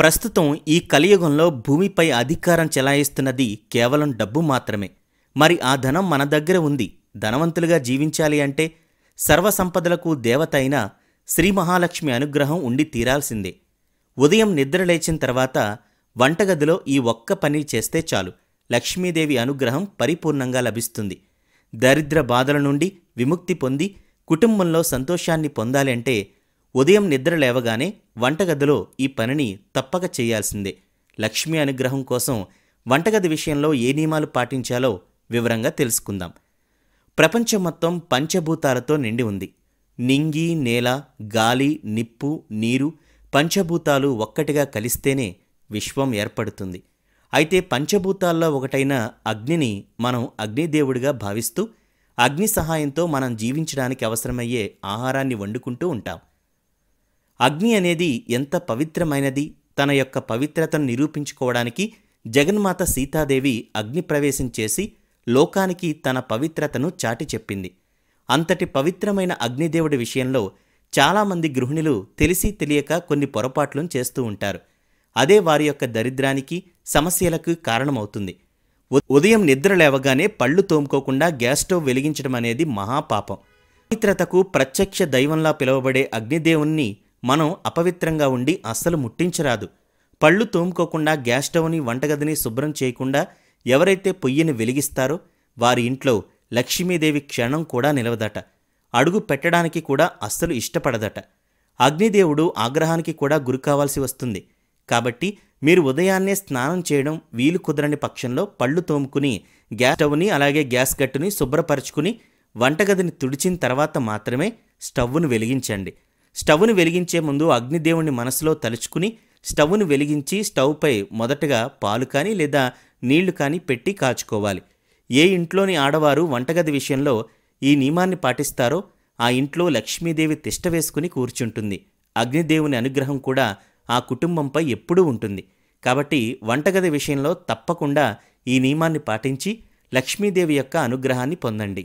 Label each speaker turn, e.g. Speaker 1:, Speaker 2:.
Speaker 1: ప్రస్తుతం ఈ కలియుగంలో భూమిపై అధికారం చెలాయిస్తున్నది కేవలం డబ్బు మాత్రమే మరి ఆ ధనం మన దగ్గర ఉంది ధనవంతులుగా జీవించాలి అంటే సర్వసంపదలకు దేవత అయిన శ్రీమహాలక్ష్మి అనుగ్రహం ఉండి తీరాల్సిందే ఉదయం నిద్ర లేచిన తర్వాత వంటగదిలో ఈ ఒక్క పని చేస్తే చాలు లక్ష్మీదేవి అనుగ్రహం పరిపూర్ణంగా లభిస్తుంది దరిద్ర బాధల నుండి విముక్తి పొంది కుటుంబంలో సంతోషాన్ని పొందాలంటే ఉదయం నిద్ర లేవగానే వంటగదిలో ఈ పనిని తప్పక చేయాల్సిందే లక్ష్మీ అనుగ్రహం కోసం వంటగది విషయంలో ఏ నియమాలు పాటించాలో వివరంగా తెలుసుకుందాం ప్రపంచం మొత్తం పంచభూతాలతో నిండి ఉంది నింగి నేల గాలి నిప్పు నీరు పంచభూతాలు ఒక్కటిగా కలిస్తేనే విశ్వం ఏర్పడుతుంది అయితే పంచభూతాల్లో ఒకటైన అగ్నిని మనం అగ్నిదేవుడిగా భావిస్తూ అగ్ని సహాయంతో మనం జీవించడానికి అవసరమయ్యే ఆహారాన్ని వండుకుంటూ ఉంటాం అగ్ని అనేది ఎంత పవిత్రమైనది తన యొక్క పవిత్రతను నిరూపించుకోవడానికి జగన్మాత సీతాదేవి అగ్నిప్రవేశం చేసి లోకానికి తన పవిత్రతను చాటి చెప్పింది అంతటి పవిత్రమైన అగ్నిదేవుడి విషయంలో చాలామంది గృహిణులు తెలిసి తెలియక కొన్ని పొరపాట్లను చేస్తూ ఉంటారు అదే వారి యొక్క దరిద్రానికి సమస్యలకు కారణమవుతుంది ఉదయం నిద్ర లేవగానే పళ్ళు తోముకోకుండా గ్యాస్ స్టవ్ వెలిగించడం అనేది మహాపాపం పవిత్రతకు ప్రత్యక్ష దైవంలా పిలువబడే అగ్నిదేవుణ్ణి మనం అపవిత్రంగా ఉండి అస్సలు ముట్టించరాదు పళ్ళు తోముకోకుండా గ్యాస్ స్టవ్ని వంటగదిని శుభ్రం చేయకుండా ఎవరైతే పొయ్యిని వెలిగిస్తారో వారి ఇంట్లో లక్ష్మీదేవి క్షణం కూడా నిలవదట అడుగు పెట్టడానికి కూడా అస్సలు ఇష్టపడదట అగ్నిదేవుడు ఆగ్రహానికి కూడా గురి కావాల్సి వస్తుంది కాబట్టి మీరు ఉదయాన్నే స్నానం చేయడం వీలు కుదరని పక్షంలో పళ్ళు తోముకుని గ్యాస్ స్టవ్ని అలాగే గ్యాస్ గట్టుని శుభ్రపరచుకుని వంటగదిని తుడిచిన తర్వాత మాత్రమే స్టవ్ను వెలిగించండి స్టవ్ను వెలిగించే ముందు అగ్నిదేవుణ్ణి మనసులో తలుచుకుని స్టవ్ను వెలిగించి స్టవ్పై మొదటగా పాలు కానీ లేదా నీళ్లు కానీ పెట్టి కాచుకోవాలి ఏ ఇంట్లోని ఆడవారు వంటగది విషయంలో ఈ నియమాన్ని పాటిస్తారో ఆ ఇంట్లో లక్ష్మీదేవి తిష్ట వేసుకుని కూర్చుంటుంది అగ్నిదేవుని అనుగ్రహం కూడా ఆ కుటుంబంపై ఎప్పుడూ ఉంటుంది కాబట్టి వంటగది విషయంలో తప్పకుండా ఈ నియమాన్ని పాటించి లక్ష్మీదేవి యొక్క అనుగ్రహాన్ని పొందండి